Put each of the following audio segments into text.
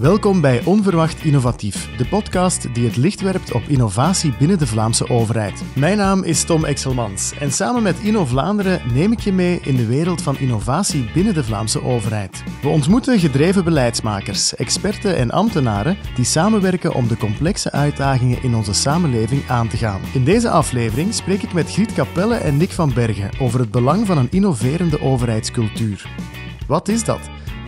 Welkom bij Onverwacht Innovatief, de podcast die het licht werpt op innovatie binnen de Vlaamse overheid. Mijn naam is Tom Exelmans en samen met Inno Vlaanderen neem ik je mee in de wereld van innovatie binnen de Vlaamse overheid. We ontmoeten gedreven beleidsmakers, experten en ambtenaren die samenwerken om de complexe uitdagingen in onze samenleving aan te gaan. In deze aflevering spreek ik met Griet Capelle en Nick van Bergen over het belang van een innoverende overheidscultuur. Wat is dat?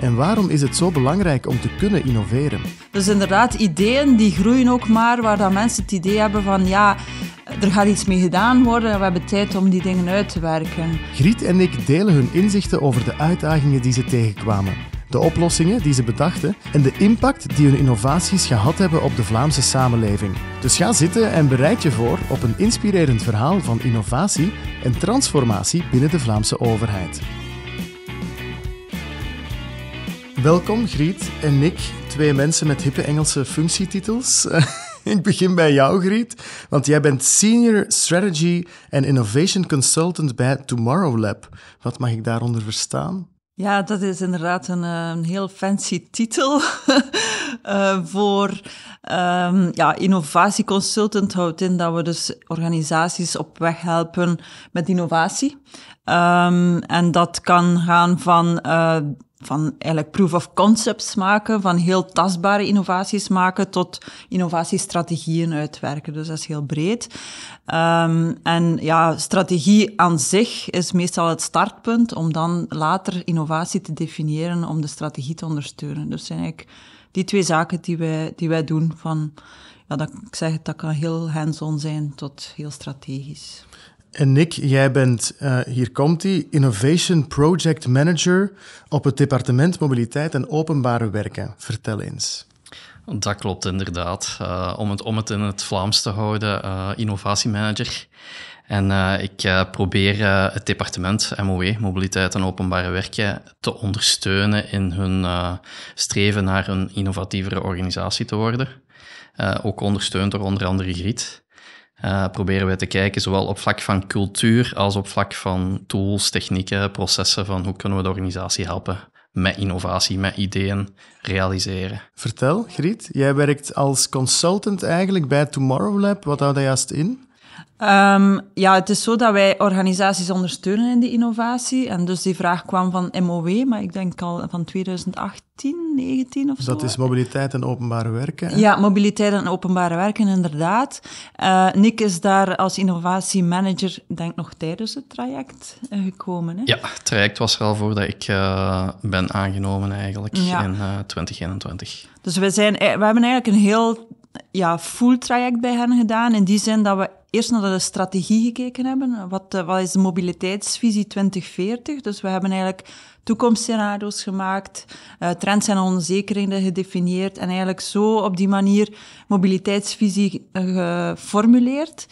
En waarom is het zo belangrijk om te kunnen innoveren? Dus inderdaad, ideeën die groeien ook maar waar dan mensen het idee hebben van ja, er gaat iets mee gedaan worden en we hebben tijd om die dingen uit te werken. Griet en ik delen hun inzichten over de uitdagingen die ze tegenkwamen, de oplossingen die ze bedachten en de impact die hun innovaties gehad hebben op de Vlaamse samenleving. Dus ga zitten en bereid je voor op een inspirerend verhaal van innovatie en transformatie binnen de Vlaamse overheid. Welkom Griet en Nick, twee mensen met hippe Engelse functietitels. Ik begin bij jou, Griet, want jij bent Senior Strategy en Innovation Consultant bij Tomorrow Lab. Wat mag ik daaronder verstaan? Ja, dat is inderdaad een, eh, een heel fancy titel eh, voor um, ja, innovatieconsultant. Houdt in dat we dus organisaties op weg helpen met innovatie. Ehm, en dat kan gaan van eh, van eigenlijk proof of concepts maken, van heel tastbare innovaties maken tot innovatiestrategieën uitwerken. Dus dat is heel breed. Ehm, en ja, strategie aan zich is meestal het startpunt om dan later innovatie te definiëren om de strategie te ondersteunen. Dus zijn eigenlijk die twee zaken die wij, die wij doen van, ja, dat, ik zeg het, dat kan heel hands-on zijn tot heel strategisch. En Nick, jij bent, eh, hier komt hij, Innovation Project Manager op het Departement Mobiliteit en Openbare Werken. Vertel eens. Dat klopt inderdaad. Eh, om, het, om het in het Vlaams te houden, uh, innovatiemanager. En ik probeer het departement MOE, Mobiliteit en Openbare Werken, te ondersteunen in hun streven naar een innovatievere organisatie te worden. ook ondersteund door onder andere Griet. Eh, proberen wij te kijken, zowel op vlak van cultuur als op vlak van tools, technieken, processen, van hoe kunnen we de organisatie helpen met innovatie, met ideeën realiseren. Vertel, Griet, jij werkt als consultant eigenlijk bij Tomorrow Lab. Wat houdt dat juist in? Ehm, ja, het is zo dat wij organisaties ondersteunen in die innovatie. En dus die vraag kwam van MOW, maar ik denk al van 2018, 19 of dat zo. Dat is mobiliteit en openbare werken. Ja, mobiliteit en openbare werken, inderdaad. Eh, Nick is daar als innovatiemanager, denk nog tijdens het traject eh, gekomen. Hè? Ja, het traject was er al voordat ik eh, ben aangenomen eigenlijk in 2021. Dus we, zijn, e- we hebben eigenlijk een heel ja, full traject bij hen gedaan. In die zin dat we eerst naar de strategie gekeken hebben. Wat, eh, wat is de mobiliteitsvisie 2040? Dus we hebben eigenlijk toekomstscenario's gemaakt, eh, trends en onzekerheden gedefinieerd en eigenlijk zo op die manier mobiliteitsvisie eh, geformuleerd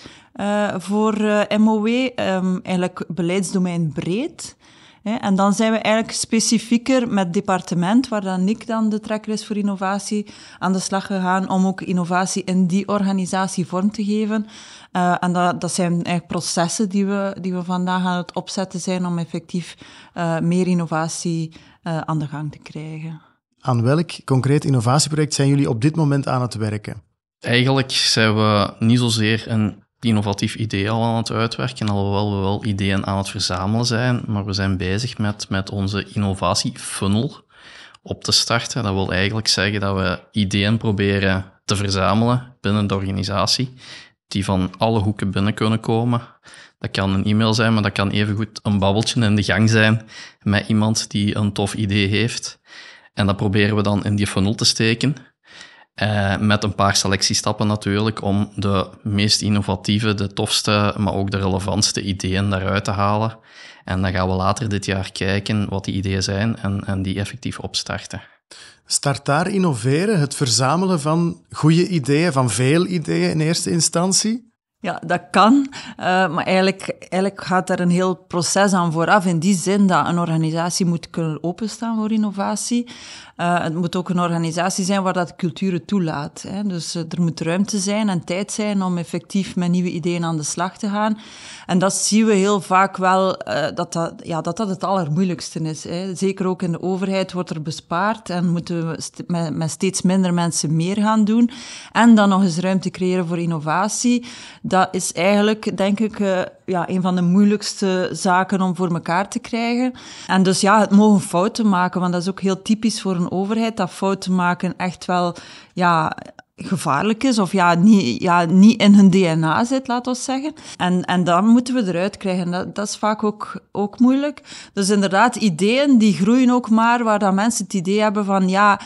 voor MOW, e. ehm, eigenlijk beleidsdomein breed. En dan zijn we eigenlijk specifieker met het departement, waar dan ik dan de trekker is voor innovatie, aan de slag gegaan om ook innovatie in die organisatie vorm te geven. Eh, en dat, dat zijn eigenlijk processen die we, die we vandaag aan het opzetten zijn om effectief eh, meer innovatie eh, aan de gang te krijgen. Aan welk concreet innovatieproject zijn jullie op dit moment aan het werken? Eigenlijk zijn we niet zozeer een innovatief idee al aan het uitwerken, alhoewel we wel ideeën aan het verzamelen zijn, maar we zijn bezig met, met onze innovatiefunnel op te starten. Dat wil eigenlijk zeggen dat we ideeën proberen te verzamelen binnen de organisatie, die van alle hoeken binnen kunnen komen. Dat kan een e-mail zijn, maar dat kan evengoed een babbeltje in de gang zijn met iemand die een tof idee heeft. En dat proberen we dan in die funnel te steken. Eh, met een paar selectiestappen natuurlijk om de meest innovatieve, de tofste, maar ook de relevantste ideeën daaruit te halen. En dan gaan we later dit jaar kijken wat die ideeën zijn en, en die effectief opstarten. Start daar innoveren, het verzamelen van goede ideeën, van veel ideeën in eerste instantie? Ja, dat kan, eh, maar eigenlijk, eigenlijk gaat daar een heel proces aan vooraf. In die zin dat een organisatie moet kunnen openstaan voor innovatie. Eh, het moet ook een organisatie zijn waar dat culturen toelaat. Hè. Dus eh, er moet ruimte zijn en tijd zijn om effectief met nieuwe ideeën aan de slag te gaan. En dat zien we heel vaak wel, eh, dat, dat, ja, dat dat het allermoeilijkste is. Hè. Zeker ook in de overheid wordt er bespaard en moeten we met, met, steeds minder mensen meer gaan doen. En dan nog eens ruimte creëren voor innovatie. Dat is eigenlijk, denk ik ja, een van de moeilijkste zaken om voor elkaar te krijgen. En dus ja, het mogen fouten maken, want dat is ook heel typisch voor een overheid, dat fouten maken echt wel ja, gevaarlijk is of ja, niet, ja, niet in hun DNA zit, laten we zeggen. En, en dan moeten we eruit krijgen. Dat, dat is vaak ook, ook moeilijk. Dus inderdaad, ideeën die groeien ook maar waar dat mensen het idee hebben van ja,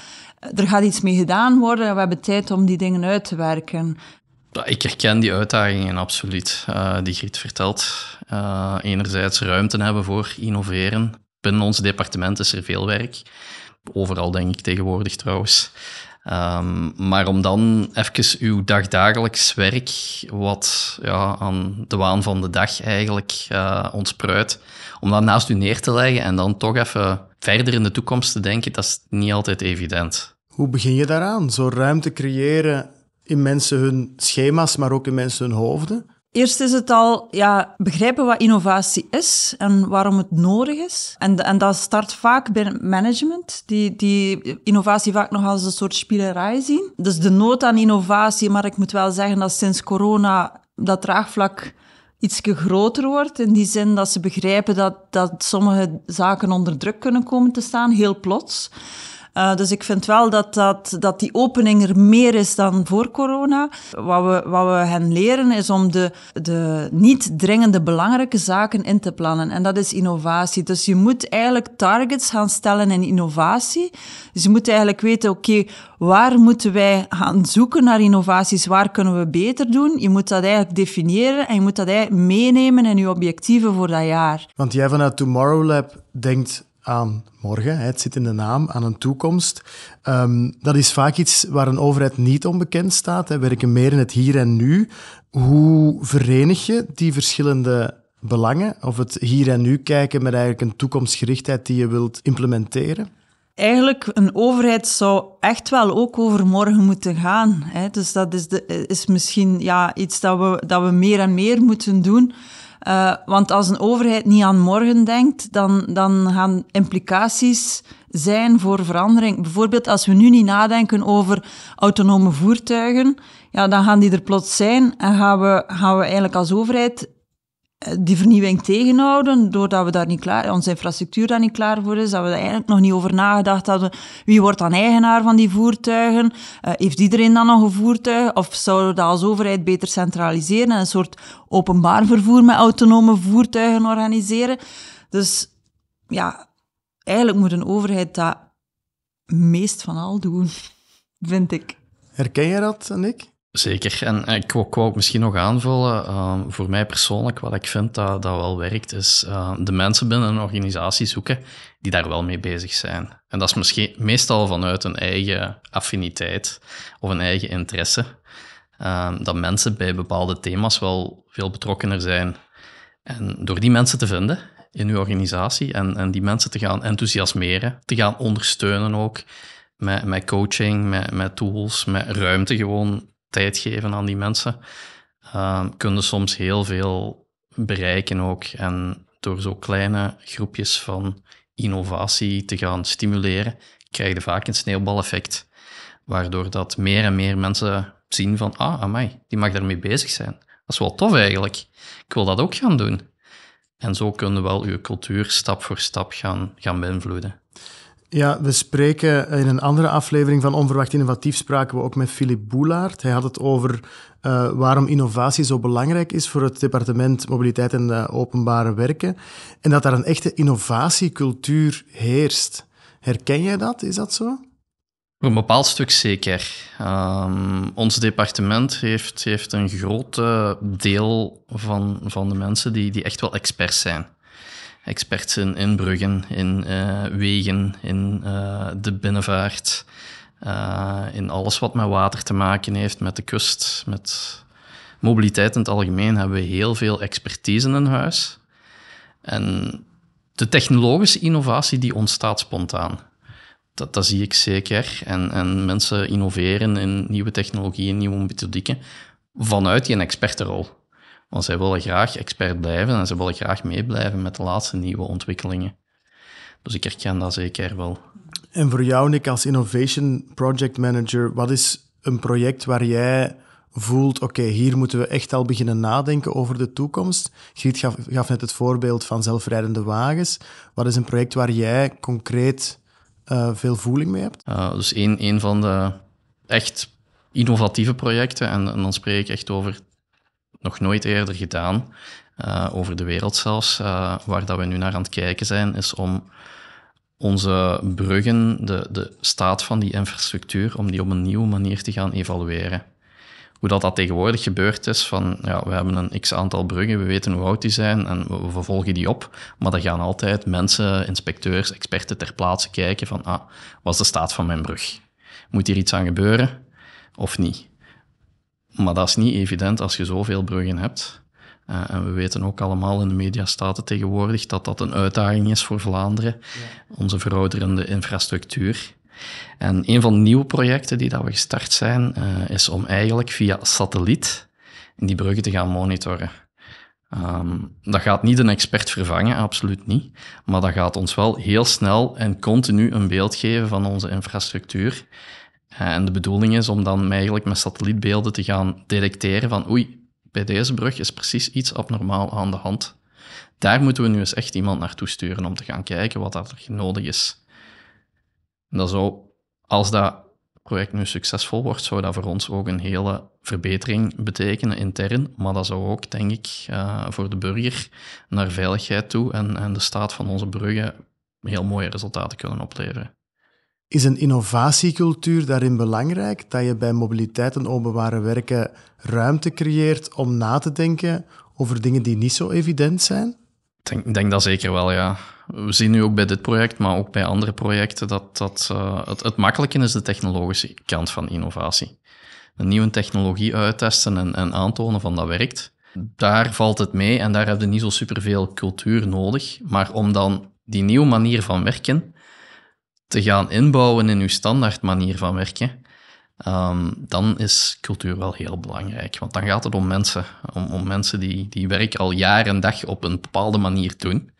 er gaat iets mee gedaan worden en we hebben tijd om die dingen uit te werken ik herken die uitdagingen absoluut, eh, die Grit vertelt. Eh, enerzijds ruimte hebben voor innoveren. Binnen ons departement is er veel werk. Overal denk ik tegenwoordig trouwens. Ehm, maar om dan even uw dagdagelijks werk, wat ja, aan de waan van de dag eigenlijk uh, ontspruit, om dat naast u neer te leggen en dan toch even verder in de toekomst te denken, dat is niet altijd evident. Hoe begin je daaraan? Zo ruimte creëren in mensen hun schema's, maar ook in mensen hun hoofden? Eerst is het al ja, begrijpen wat innovatie is en waarom het nodig is. En, en dat start vaak bij management, die, die innovatie vaak nog als een soort spielerij zien. Dus de nood aan innovatie, maar ik moet wel zeggen dat sinds corona dat draagvlak iets groter wordt. In die zin dat ze begrijpen dat, dat sommige zaken onder druk kunnen komen te staan, heel plots. Eh, dus ik vind wel dat, dat, dat die opening er meer is dan voor corona. Wat we, wat we hen leren is om de, de niet dringende belangrijke zaken in te plannen. En dat is innovatie. Dus je moet eigenlijk targets gaan stellen in innovatie. Dus je moet eigenlijk weten, oké, waar moeten wij gaan zoeken naar innovaties? Waar kunnen we beter doen? Je moet dat eigenlijk definiëren en je moet dat eigenlijk meenemen in je objectieven voor dat jaar. Want jij vanuit Tomorrow Lab denkt aan morgen, het zit in de naam, aan een toekomst. Ehm, dat is vaak iets waar een overheid niet onbekend staat. We Werken meer in het hier en nu. Hoe verenig je die verschillende belangen? Of het hier en nu kijken met eigenlijk een toekomstgerichtheid die je wilt implementeren? Eigenlijk, een overheid zou echt wel ook over morgen moeten gaan. Hè. Dus dat is, de, is misschien ja, iets dat we, dat we meer en meer moeten doen. Uh, want als een overheid niet aan morgen denkt, dan, dan gaan implicaties zijn voor verandering. Bijvoorbeeld als we nu niet nadenken over autonome voertuigen, ja, dan gaan die er plots zijn en gaan we, gaan we eigenlijk als overheid eh, die vernieuwing tegenhouden, doordat we daar niet klaar, onze infrastructuur daar niet klaar voor is, dat we er eigenlijk nog niet over nagedacht hadden, wie wordt dan eigenaar van die voertuigen, eh, heeft iedereen dan nog een voertuig, of zouden we dat als overheid beter centraliseren en een soort openbaar vervoer met autonome voertuigen organiseren. Dus ja, eigenlijk moet een overheid dat meest van al doen, vind ik. Herken je dat, Nick? Zeker. En ik wou, ook misschien nog aanvullen, ehm, voor mij persoonlijk, wat ik vind dat, dat wel werkt, is ehm, de mensen binnen een organisatie zoeken die daar wel mee bezig zijn. En dat is misschien meestal vanuit een eigen affiniteit of een eigen interesse, ehm, dat mensen bij bepaalde thema's wel veel betrokkener zijn. En door die mensen te vinden in uw organisatie en, en die mensen te gaan enthousiasmeren, te gaan ondersteunen ook, met, met coaching, met, met tools, met ruimte gewoon tijd geven aan die mensen, eh, kunnen soms heel veel bereiken ook. En door zo kleine groepjes van innovatie te gaan stimuleren, krijg je vaak een sneeuwbaleffect. Waardoor dat meer en meer mensen zien van, ah, amai, die mag daarmee bezig zijn. Dat is wel tof eigenlijk. Ik wil dat ook gaan doen. En zo kunnen we wel uw cultuur stap voor stap gaan, gaan beïnvloeden. Ja, we spreken in een andere aflevering van Onverwacht Innovatief spraken we ook met Philip Boelaert. Hij had het over eh, waarom innovatie zo belangrijk is voor het departement Mobiliteit en eh, Openbare Werken. En dat daar een echte innovatiecultuur heerst. Herken jij dat? Is dat zo? een bepaald stuk zeker. Ehm, ons departement heeft, heeft een groot deel van, van de mensen die, die echt wel experts zijn experts in, in bruggen, in eh, wegen, in eh, de binnenvaart, eh, in alles wat met water te maken heeft, met de kust, met mobiliteit in het algemeen, hebben we heel veel expertise in huis. En de technologische innovatie die ontstaat spontaan. Dat, dat zie ik zeker. En, en mensen innoveren in nieuwe technologieën, nieuwe methodieken, vanuit die expertenrol. Want zij willen graag expert blijven en ze willen graag meeblijven met de laatste nieuwe ontwikkelingen. Dus ik herken dat zeker wel. En voor jou, Nick, als Innovation Project Manager, wat is een project waar jij voelt, oké, hier moeten we echt al beginnen nadenken over de toekomst. Griet gaf, net het voorbeeld van zelfrijdende wagens. Wat is een project waar jij concreet eh, veel voeling mee hebt? Eh, dus een, van de echt innovatieve projecten, en, dan spreek ik echt over nog nooit eerder gedaan, eh, over de wereld zelfs. Eh, waar dat we nu naar aan het kijken zijn, is om onze bruggen, de, de staat van die infrastructuur, om die op een nieuwe manier te gaan evalueren. Hoe dat, dat tegenwoordig gebeurd is, van ja, we hebben een x aantal bruggen, we weten hoe oud die zijn en we, volgen die op. Maar dan gaan altijd mensen, inspecteurs, experten ter plaatse kijken van ah, wat is de staat van mijn brug? Moet hier iets aan gebeuren of niet? Maar dat is niet evident als je zoveel bruggen hebt. Eh, en we weten ook allemaal in de mediastaten tegenwoordig dat dat een uitdaging is voor Vlaanderen, onze verouderende infrastructuur. En een van de nieuwe projecten die dat we gestart zijn, eh, is om eigenlijk via satelliet die bruggen te gaan monitoren. Ehm, dat gaat niet een expert vervangen, absoluut niet. Maar dat gaat ons wel heel snel en continu een beeld geven van onze infrastructuur. Eh, en de bedoeling is om dan eigenlijk met satellietbeelden te gaan detecteren van oei, bij deze brug is precies iets abnormaal aan de hand. Daar moeten we nu eens echt iemand naartoe sturen om te gaan kijken wat daar nodig is. dat zou, als dat project nu succesvol wordt, zou dat voor ons ook een hele verbetering betekenen intern. Maar dat zou ook, denk ik, eh, voor de burger naar veiligheid toe en, en de staat van onze bruggen heel mooie resultaten kunnen opleveren. Is een innovatiecultuur daarin belangrijk? Dat je bij mobiliteit en openbare werken ruimte creëert om na te denken over dingen die niet zo evident zijn? Ik denk, denk dat zeker wel, ja. We zien nu ook bij dit project, maar ook bij andere projecten, dat, dat eh, het, het makkelijke is de technologische kant van innovatie. Een nieuwe technologie uittesten en, en aantonen van dat werkt. Daar valt het mee en daar heb je niet zo superveel cultuur nodig. Maar om dan die nieuwe manier van werken te gaan inbouwen in uw standaard manier van werken, ehm, dan is cultuur wel heel belangrijk. Want dan gaat het om mensen, om, om mensen die, die werk al jaar en dag op een bepaalde manier doen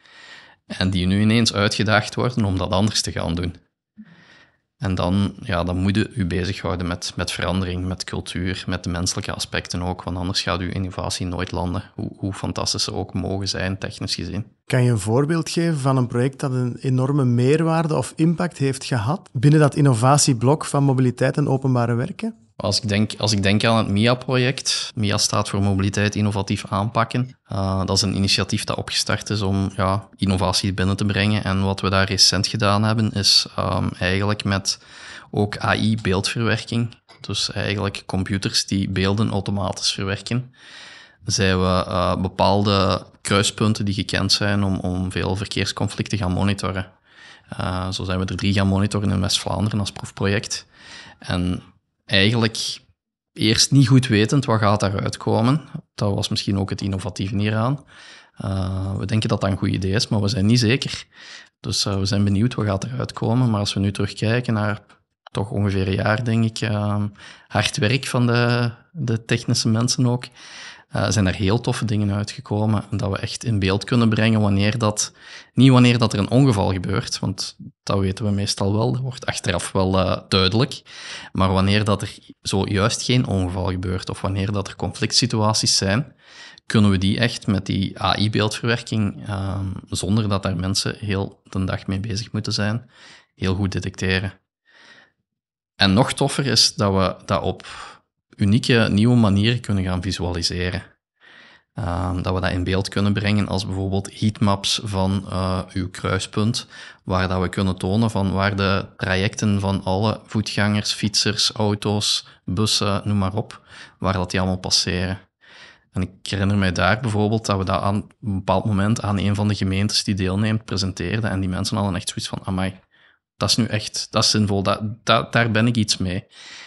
en die nu ineens uitgedaagd worden om dat anders te gaan doen. En dan, ja, dan moet je je bezighouden met, met verandering, met cultuur, met de menselijke aspecten ook, want anders gaat uw innovatie nooit landen, hoe, hoe fantastisch ze ook mogen zijn, technisch gezien. Kan je een voorbeeld geven van een project dat een enorme meerwaarde of impact heeft gehad binnen dat innovatieblok van mobiliteit en openbare werken? Als ik denk, als ik denk aan het MIA-project, MIA staat voor Mobiliteit Innovatief Aanpakken. Eh, dat is een initiatief dat opgestart is om ja, innovatie binnen te brengen. En wat we daar recent gedaan hebben, is ehm, eigenlijk met ook AI-beeldverwerking. Dus eigenlijk computers die beelden automatisch verwerken zijn we uh, bepaalde kruispunten die gekend zijn om, om veel verkeersconflicten gaan monitoren. Eh, zo zijn we er drie gaan monitoren in West-Vlaanderen als proefproject. En eigenlijk eerst niet goed wetend wat gaat daaruit komen. Dat was misschien ook het innovatieve hieraan. Uh, we denken dat dat een goed idee is, maar we zijn niet zeker. Dus eh, we zijn benieuwd wat gaat eruit komen. Maar als we nu terugkijken naar toch ongeveer een jaar, denk ik, uh, hard werk van de, de technische mensen ook, eh, zijn er heel toffe dingen uitgekomen. Dat we echt in beeld kunnen brengen wanneer dat, niet wanneer dat er een ongeval gebeurt, want dat weten we meestal wel, dat wordt achteraf wel eh, duidelijk. Maar wanneer dat er zojuist geen ongeval gebeurt of wanneer dat er conflict situaties zijn, kunnen we die echt met die AI-beeldverwerking, ehm, zonder dat daar mensen heel de dag mee bezig moeten zijn, heel goed detecteren. En nog toffer is dat we dat op unieke nieuwe manieren kunnen gaan visualiseren. Ehm, dat we dat in beeld kunnen brengen als bijvoorbeeld heatmaps van eh, uw kruispunt, waar dat we kunnen tonen van waar de trajecten van alle voetgangers, fietsers, auto's, bussen, noem maar op, waar dat die allemaal passeren. En ik herinner mij daar bijvoorbeeld dat we dat aan een bepaald moment aan een van de gemeentes die deelneemt presenteerden en die mensen hadden echt zoiets van, amai, dat is nu echt, dat is zinvol, dat, daar ben ik iets mee.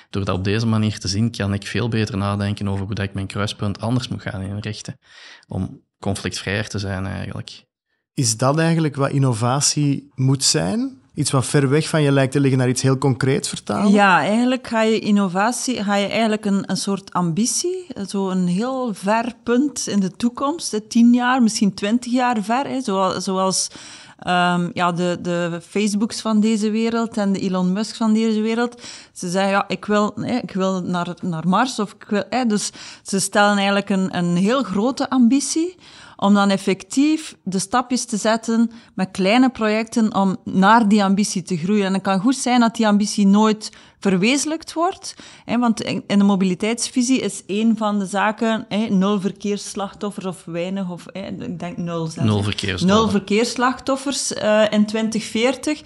Door dat op deze manier te zien, kan ik veel beter nadenken over hoe dat ik mijn kruispunt anders moet gaan inrichten. Om conflictvrijer te zijn eigenlijk. Is dat eigenlijk wat innovatie moet zijn? Iets wat ver weg van je lijkt te liggen naar iets heel concreets vertalen? Ja, eigenlijk ga je innovatie, ga je eigenlijk een, een soort ambitie, een heel ver punt in de toekomst, tien jaar, misschien twintig jaar ver, hè, zoals, zoals Ehm, ja, de, de Facebooks van deze wereld en de Elon Musk van deze wereld. Ze zeggen, ja, ik wil, ik wil naar, naar Mars of ik wil... dus ze stellen eigenlijk een, een heel grote ambitie om dan effectief de stapjes te zetten met kleine projecten om naar die ambitie te groeien. En het kan goed zijn dat die ambitie nooit verwezenlijkt wordt, hè, want in de mobiliteitsvisie is één van de zaken hè, nul verkeersslachtoffers of weinig, of hè, ik denk nul zelfs. Nul verkeersslachtoffers, nul verkeersslachtoffers eh, in 2040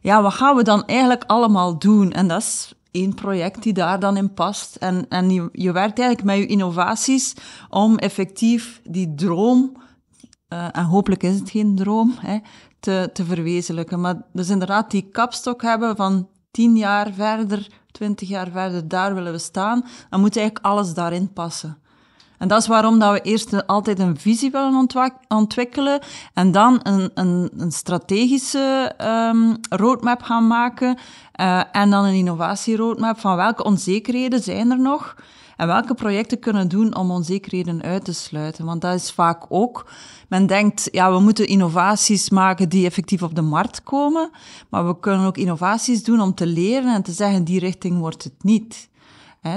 ja, wat gaan we dan eigenlijk allemaal doen? En dat is één project die daar dan in past. En, en je, je werkt eigenlijk met je innovaties om effectief die droom, eh, en hopelijk is het geen droom, hè, te, te verwezenlijken. Maar dus inderdaad die kapstok hebben van tien jaar verder, twintig jaar verder, daar willen we staan. Dan moet eigenlijk alles daarin passen. En dat is waarom dat we eerst altijd een visie willen ontwikkelen en dan een, een, een strategische ehm, roadmap gaan maken eh, en dan een innovatieroadmap van welke onzekerheden zijn er nog en welke projecten kunnen doen om onzekerheden uit te sluiten. Want dat is vaak ook, men denkt, ja, we moeten innovaties maken die effectief op de markt komen, maar we kunnen ook innovaties doen om te leren en te zeggen, die richting wordt het niet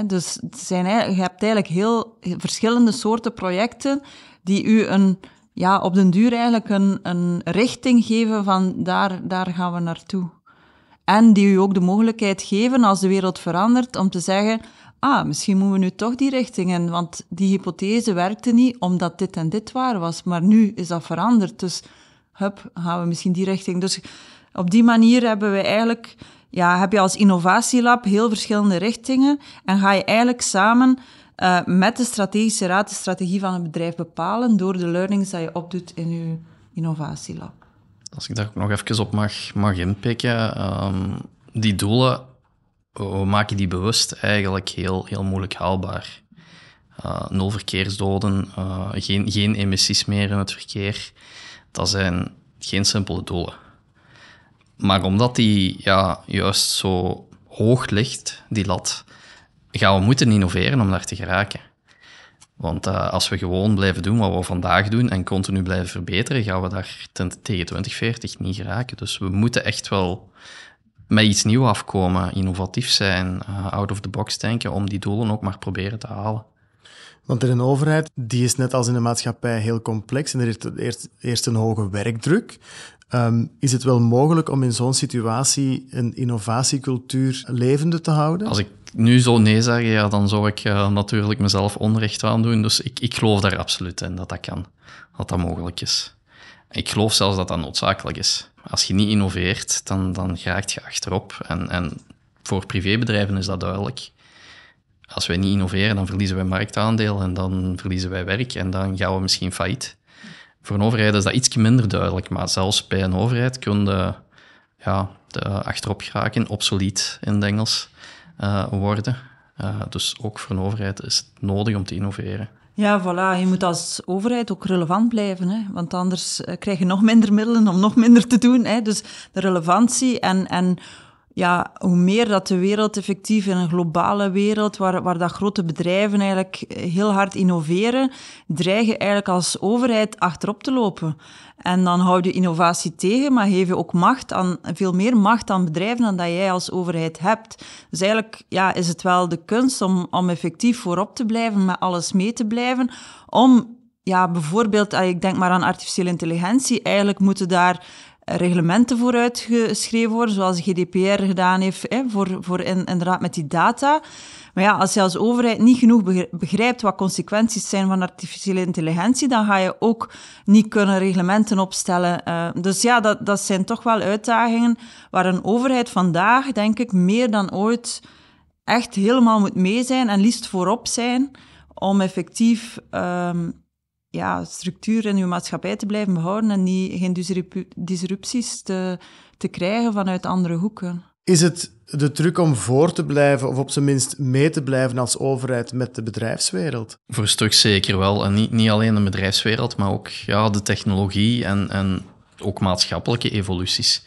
dus je hebt eigenlijk heel verschillende soorten projecten die u een, ja, op den duur eigenlijk een, een richting geven van daar, daar gaan we naartoe. En die u ook de mogelijkheid geven, als de wereld verandert, om te zeggen, ah, misschien moeten we nu toch die richting in, want die hypothese werkte niet omdat dit en dit waar was, maar nu is dat veranderd, dus hup, gaan we misschien die richting. Dus op die manier hebben we eigenlijk ja, heb je als innovatielab heel verschillende richtingen en ga je eigenlijk samen eh, met de strategische raad de strategie van het bedrijf bepalen door de learnings die je opdoet in je innovatielab. Als ik daar ook nog even op mag, mag inpikken, ehm, die doelen, maken die bewust eigenlijk heel, heel moeilijk haalbaar. Uh, nul verkeersdoden, eh, geen, geen emissies meer in het verkeer. Dat zijn geen simpele doelen. Maar omdat die ja, juist zo hoog ligt, die lat, gaan we moeten innoveren om daar te geraken. Want eh, als we gewoon blijven doen wat we vandaag doen en continu blijven verbeteren, gaan we daar tegen 2040 niet geraken. Dus we moeten echt wel met iets nieuws afkomen, innovatief zijn, eh, out of the box denken, om die doelen ook maar proberen te halen. Want in een overheid, die is net als in de maatschappij heel complex en er is eerst, eerst een hoge werkdruk. Ehm, is het wel mogelijk om in zo'n situatie een innovatiecultuur levende te houden? Als ik nu zo nee zeg, ja, dan zou ik eh, natuurlijk mezelf onrecht aandoen. Dus ik, ik geloof daar absoluut in dat dat kan, dat dat mogelijk is. Ik geloof zelfs dat dat noodzakelijk is. Als je niet innoveert, dan, dan raakt je achterop. En, en voor privébedrijven is dat duidelijk als wij niet innoveren, dan verliezen wij marktaandeel en dan verliezen wij werk en dan gaan we misschien failliet. Voor een overheid is dat iets minder duidelijk, maar zelfs bij een overheid kunnen ja, de achterop geraken, obsolet in het Engels eh, worden. Eh, dus ook voor een overheid is het nodig om te innoveren. Ja, voilà. Je moet als overheid ook relevant blijven. Hè? Want anders eh, krijg je nog minder middelen om nog minder te doen. Hè? Dus de relevantie en, en ja, hoe meer dat de wereld effectief in een globale wereld, waar, waar dat grote bedrijven eigenlijk heel hard innoveren, dreigen eigenlijk als overheid achterop te lopen. En dan hou je innovatie tegen, maar geef je ook macht aan, veel meer macht aan bedrijven dan dat jij als overheid hebt. Dus eigenlijk ja, is het wel de kunst om, om effectief voorop te blijven, met alles mee te blijven, om ja, bijvoorbeeld, eh, ik denk maar aan artificiële intelligentie, eigenlijk moeten daar reglementen voor uitgeschreven worden, zoals de GDPR gedaan heeft hè, voor, voor in, inderdaad met die data. Maar ja, als je als overheid niet genoeg begrijpt wat consequenties zijn van artificiële intelligentie, dan ga je ook niet kunnen reglementen opstellen. Eh, dus ja, dat, dat zijn toch wel uitdagingen waar een overheid vandaag, denk ik, meer dan ooit echt helemaal moet mee zijn en liefst voorop zijn om effectief ehm, ja, structuur in uw maatschappij te blijven behouden en niet, geen disrupties te, te krijgen vanuit andere hoeken. Is het de truc om voor te blijven, of op zijn minst mee te blijven als overheid met de bedrijfswereld? Voor een stuk zeker wel. En niet, niet alleen de bedrijfswereld, maar ook ja, de technologie en, en ook maatschappelijke evoluties.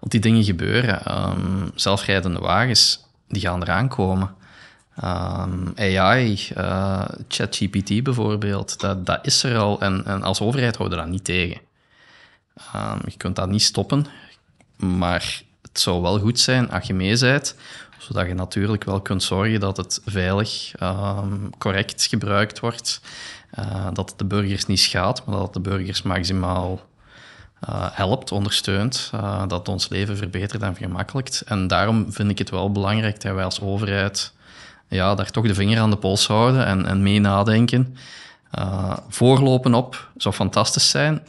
Want die dingen gebeuren. Ehm, zelfrijdende wagens, die gaan eraan komen. Ehm, AI, eh, ChatGPT bijvoorbeeld, dat, dat is er al en, als overheid houden we dat niet tegen. Ehm, je kunt dat niet stoppen, maar het zou wel goed zijn als je mee zodat je natuurlijk wel kunt zorgen dat het veilig, ehm, correct gebruikt wordt, eh, dat het de burgers niet schaadt, maar dat het de burgers maximaal eh, helpt, ondersteunt, uh, dat ons leven verbetert en vergemakkelijkt. En daarom vind ik het wel belangrijk dat wij als overheid ja, daar toch de vinger aan de pols houden en, en mee nadenken. Eh, voorlopen op zou fantastisch zijn.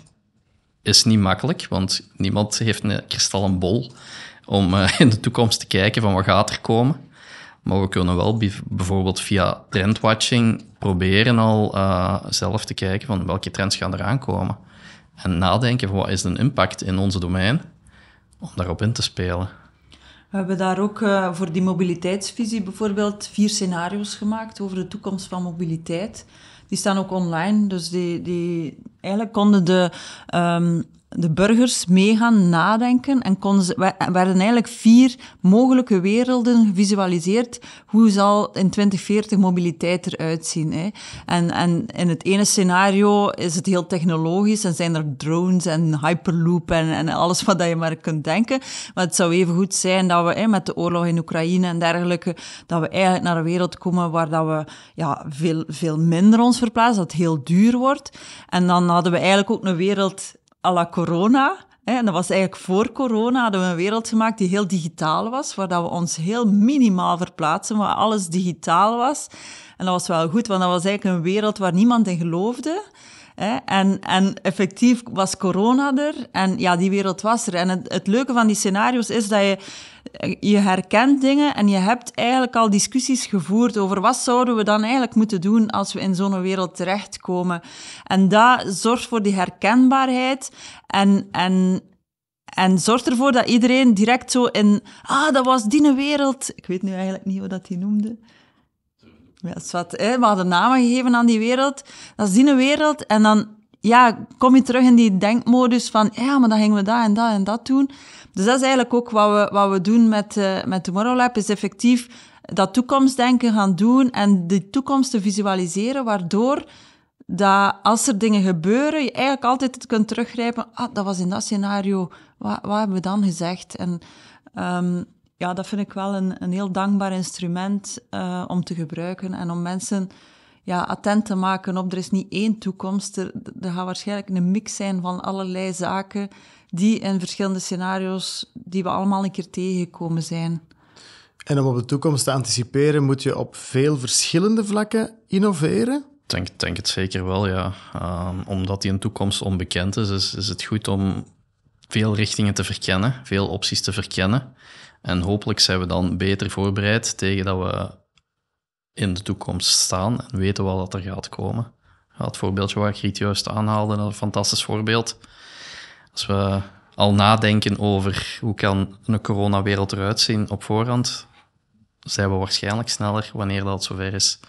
Is niet makkelijk, want niemand heeft een kristallen bol om eh, in de toekomst te kijken van wat gaat er komen. Maar we kunnen wel bijvoorbeeld via trendwatching proberen al eh, zelf te kijken van welke trends gaan er aankomen. En nadenken van wat is de impact in onze domein om daarop in te spelen. We hebben daar ook eh, voor die mobiliteitsvisie bijvoorbeeld vier scenario's gemaakt over de toekomst van mobiliteit. Die staan ook online, dus die, die eigenlijk konden de ehm, de burgers mee gaan nadenken en konden ze, werden eigenlijk vier mogelijke werelden gevisualiseerd. Hoe zal in 2040 mobiliteit eruit zien? Hè? En, en in het ene scenario is het heel technologisch en zijn er drones en hyperloop en, en alles wat je maar kunt denken. Maar het zou even goed zijn dat we hè, met de oorlog in Oekraïne en dergelijke, dat we eigenlijk naar een wereld komen waar dat we ja, veel, veel minder ons verplaatsen, dat het heel duur wordt. En dan hadden we eigenlijk ook een wereld à la corona. En dat was eigenlijk voor corona, hadden we een wereld gemaakt die heel digitaal was, waar dat we ons heel minimaal verplaatsen, waar alles digitaal was. En dat was wel goed, want dat was eigenlijk een wereld waar niemand in geloofde. En, en effectief was corona er en ja, die wereld was er. En het, leuke van die scenario's is dat je je herkent dingen en je hebt eigenlijk al discussies gevoerd over wat zouden we dan eigenlijk moeten doen als we in zo'n wereld terechtkomen. En dat zorgt voor die herkenbaarheid en, en, en zorgt ervoor dat iedereen direct zo in, ah, dat was die wereld. Ik weet nu eigenlijk niet hoe dat die noemde ja, wat we hadden namen gegeven aan die wereld. Dat is die wereld. En dan ja, kom je terug in die denkmodus van... Ja, maar dan gingen we dat en dat en dat doen. Dus dat is eigenlijk ook wat we, wat we doen met, eh, met Tomorrow Lab. Is effectief dat toekomstdenken gaan doen en de toekomst te visualiseren, waardoor dat als er dingen gebeuren, je eigenlijk altijd kunt teruggrijpen. Ah, dat was in dat scenario. Wat, wat hebben we dan gezegd? En ehm, ja, dat vind ik wel een, een heel dankbaar instrument eh, om te gebruiken en om mensen ja, attent te maken op er is niet één toekomst. Er, er gaat waarschijnlijk een mix zijn van allerlei zaken die in verschillende scenario's die we allemaal een keer tegengekomen zijn. En om op de toekomst te anticiperen, moet je op veel verschillende vlakken innoveren? Ik denk, denk het zeker wel, ja. Ehm, omdat die in toekomst onbekend is, is, is het goed om veel richtingen te verkennen, veel opties te verkennen. En hopelijk zijn we dan beter voorbereid tegen dat we in de toekomst staan en weten wel dat er gaat komen. het voorbeeldje waar ik het juist aanhaalde, dat een fantastisch voorbeeld. Als we al nadenken over hoe kan een coronawereld eruit zien op voorhand, zijn we waarschijnlijk sneller wanneer dat zover is.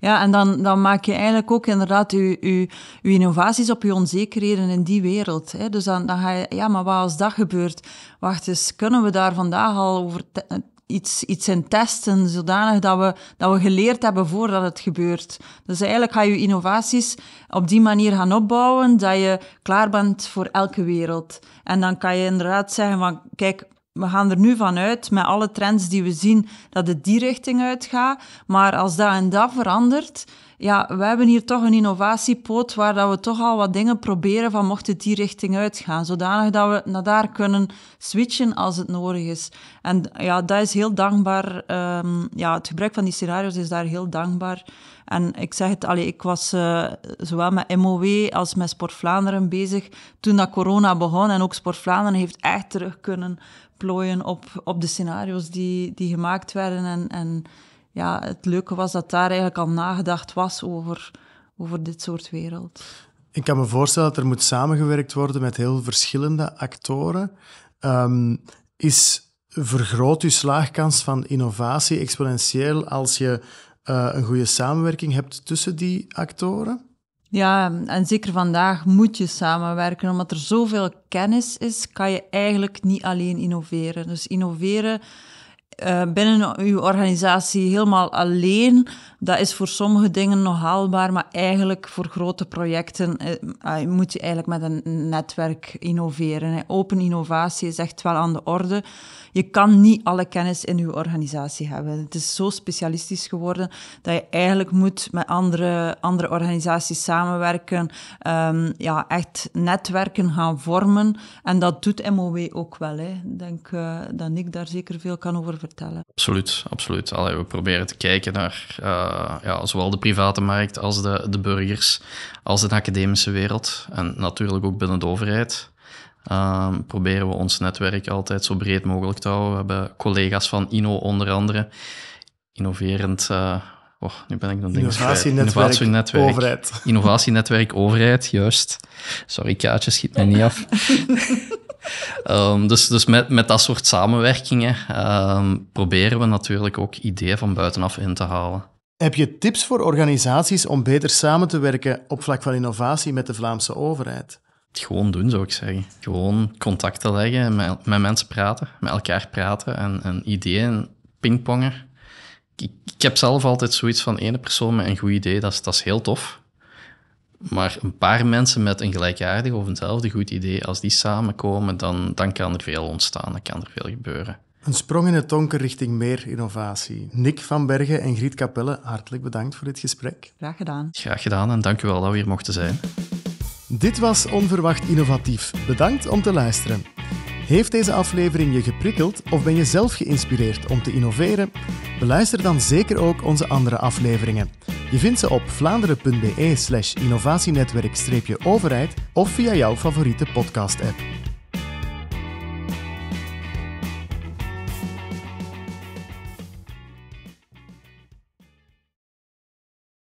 Ja, en dan, dan maak je eigenlijk ook inderdaad je, je, innovaties op je onzekerheden in die wereld. Hè. Dus dan, dan ga je, ja, maar wat als dat gebeurt? Wacht eens, kunnen we daar vandaag al over eh, iets, iets in testen, zodanig dat we, dat we geleerd hebben voordat het gebeurt. Dus eigenlijk ga je innovaties op die manier gaan opbouwen dat je klaar bent voor elke wereld. En dan kan je inderdaad zeggen van, kijk, we gaan er nu vanuit, met alle trends die we zien, dat het die richting uitgaat. Maar als dat en dat verandert, ja, we hebben hier toch een innovatiepoot waar dat we toch al wat dingen proberen van mocht het die richting uitgaan. Zodanig dat we naar daar kunnen switchen als het nodig is. En ja, dat is heel dankbaar. Ehm, ja, het gebruik van die scenario's is daar heel dankbaar. En ik zeg het, allee, ik was eh, zowel met MOW als met Sport Vlaanderen bezig toen dat corona begon. En ook Sport Vlaanderen heeft echt terug kunnen plooien op, op de scenario's die, die gemaakt werden. En, en ja, het leuke was dat daar eigenlijk al nagedacht was over, over dit soort wereld. Ik kan me voorstellen dat er moet samengewerkt worden met heel verschillende actoren. Ehm, is vergroot je slaagkans van innovatie exponentieel als je eh, een goede samenwerking hebt tussen die actoren? Ja, en zeker vandaag moet je samenwerken. Omdat er zoveel kennis is, kan je eigenlijk niet alleen innoveren. Dus innoveren eh, binnen uw organisatie helemaal alleen, dat is voor sommige dingen nog haalbaar, maar eigenlijk voor grote projecten eh, ah, moet je eigenlijk met een netwerk innoveren. Hè. Open innovatie is echt wel aan de orde. Je kan niet alle kennis in uw organisatie hebben. Het is zo specialistisch geworden dat je eigenlijk moet met andere, andere organisaties samenwerken, ehm, ja, echt netwerken gaan vormen. En dat doet MOW ook wel. Hè. Ik denk eh, dat ik daar zeker veel kan over vertellen. Absoluut, absoluut. Allee, we proberen te kijken naar eh, ja, zowel de private markt als de, de burgers, als de academische wereld en natuurlijk ook binnen de overheid. Ehm, proberen we ons netwerk altijd zo breed mogelijk te houden. We hebben collega's van INO onder andere, innoverend uh, Oh, nu ben ik dan Innovatienetwerk, netwerk overheid. Innovatienetwerk overheid, juist. Sorry, Kaatje, schiet mij niet af. Ehm, dus dus met, met dat soort samenwerkingen ehm, proberen we natuurlijk ook ideeën van buitenaf in te halen. Heb je tips voor organisaties om beter samen te werken op vlak van innovatie met de Vlaamse overheid? Gewoon doen, zou ik zeggen. Gewoon contacten leggen, met, met mensen praten, met elkaar praten en, ideeën pingpongen. Ik, ik, heb zelf altijd zoiets van ene persoon met een goed idee, dat is, dat is heel tof. Maar een paar mensen met een gelijkaardig of eenzelfde goed idee, als die samenkomen, dan, dan kan er veel ontstaan, dan kan er veel gebeuren. Een sprong in het donker richting meer innovatie. Nick van Bergen en Griet Capelle, hartelijk bedankt voor dit gesprek. Graag gedaan. Graag gedaan en dank u wel dat we hier mochten zijn. Dit was Onverwacht Innovatief. Bedankt om te luisteren. Heeft deze aflevering je geprikkeld of ben je zelf geïnspireerd om te innoveren? Beluister dan zeker ook onze andere afleveringen. Je vindt ze op vlaanderen.be/slash innovatienetwerk-overheid of via jouw favoriete podcast-app.